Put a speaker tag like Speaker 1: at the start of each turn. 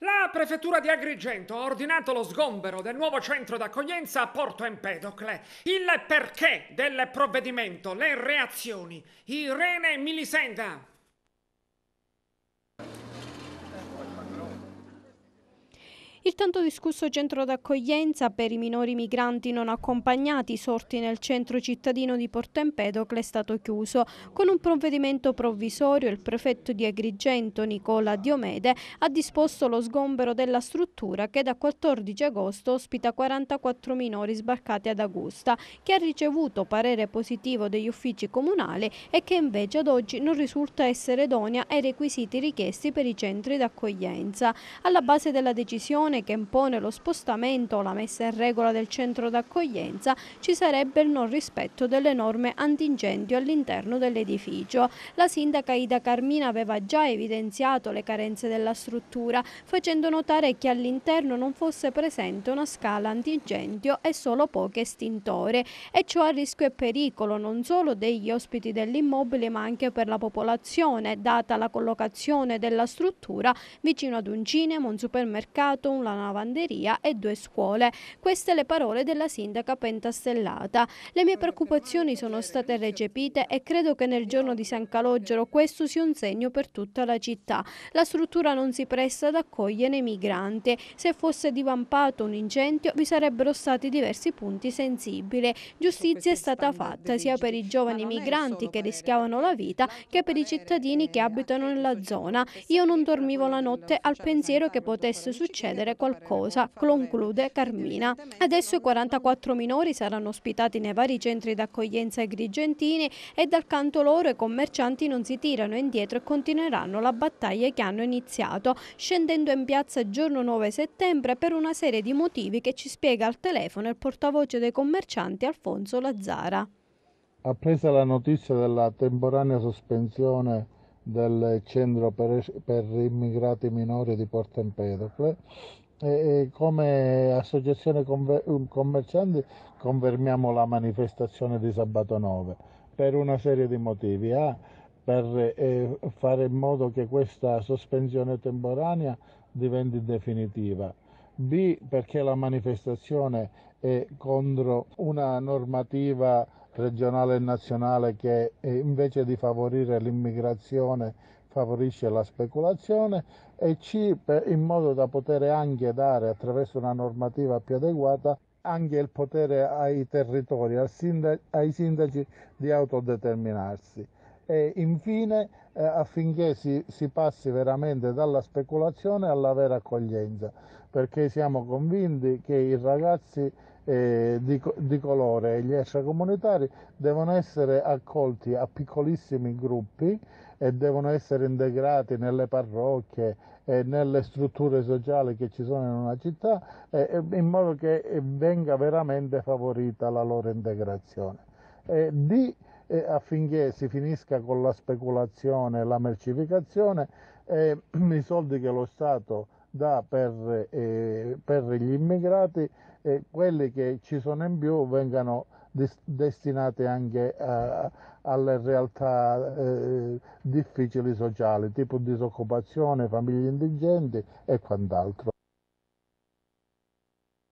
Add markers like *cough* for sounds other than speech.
Speaker 1: La prefettura di Agrigento ha ordinato lo sgombero del nuovo centro d'accoglienza a Porto Empedocle. Il perché del provvedimento, le reazioni. Irene Milisenda. Il tanto discusso centro d'accoglienza per i minori migranti non accompagnati sorti nel centro cittadino di Porto Empedocle è stato chiuso. Con un provvedimento provvisorio il prefetto di Agrigento Nicola Diomede ha disposto lo sgombero della struttura che da 14 agosto ospita 44 minori sbarcati ad Augusta che ha ricevuto parere positivo degli uffici comunali e che invece ad oggi non risulta essere idonea ai requisiti richiesti per i centri d'accoglienza. Alla base della decisione decisione che impone lo spostamento o la messa in regola del centro d'accoglienza, ci sarebbe il non rispetto delle norme antincendio all'interno dell'edificio. La sindaca Ida Carmina aveva già evidenziato le carenze della struttura, facendo notare che all'interno non fosse presente una scala antincendio e solo poche estintore, e ciò a rischio e pericolo non solo degli ospiti dell'immobile ma anche per la popolazione, data la collocazione della struttura vicino ad un cinema, un supermercato, un una lavanderia e due scuole. Queste le parole della sindaca Pentastellata. Le mie preoccupazioni sono state recepite e credo che nel giorno di San Calogero questo sia un segno per tutta la città. La struttura non si presta ad accogliere i migranti. Se fosse divampato un incendio vi sarebbero stati diversi punti sensibili. Giustizia è stata fatta sia per i giovani migranti che rischiavano la vita che per i cittadini che abitano nella zona. Io non dormivo la notte al pensiero che potesse succedere succedere qualcosa, conclude Carmina. Adesso i 44 minori saranno ospitati nei vari centri d'accoglienza grigentini e dal canto loro i commercianti non si tirano indietro e continueranno la battaglia che hanno iniziato, scendendo in piazza il giorno 9 settembre per una serie di motivi che ci spiega al telefono il portavoce dei commercianti Alfonso Lazzara.
Speaker 2: Appresa la notizia della temporanea sospensione del centro per, per immigrati minori di Porto Empedocle, e come associazione um, commerciante confermiamo la manifestazione di sabato 9 per una serie di motivi. A, ah, per eh, fare in modo che questa sospensione temporanea diventi definitiva. B perché la manifestazione è contro una normativa regionale e nazionale che invece di favorire l'immigrazione favorisce la speculazione e C in modo da poter anche dare attraverso una normativa più adeguata anche il potere ai territori, ai sindaci di autodeterminarsi. E infine eh, affinché si, si, passi veramente dalla speculazione alla vera accoglienza, perché siamo convinti che i ragazzi eh, di, di, colore. Gli extracomunitari devono essere accolti a piccolissimi gruppi e devono essere integrati nelle parrocchie e nelle strutture sociali che ci sono in una città eh, in modo che eh, venga veramente favorita la loro integrazione. Eh, di, eh, affinché si finisca con la speculazione e la mercificazione eh, *clears throat* i soldi che lo Stato ha dà per, eh, per gli immigrati e quelle che ci sono in più vengano des- destinate anche a, eh, alle realtà eh, difficili sociali, tipo disoccupazione, famiglie indigenti e quant'altro.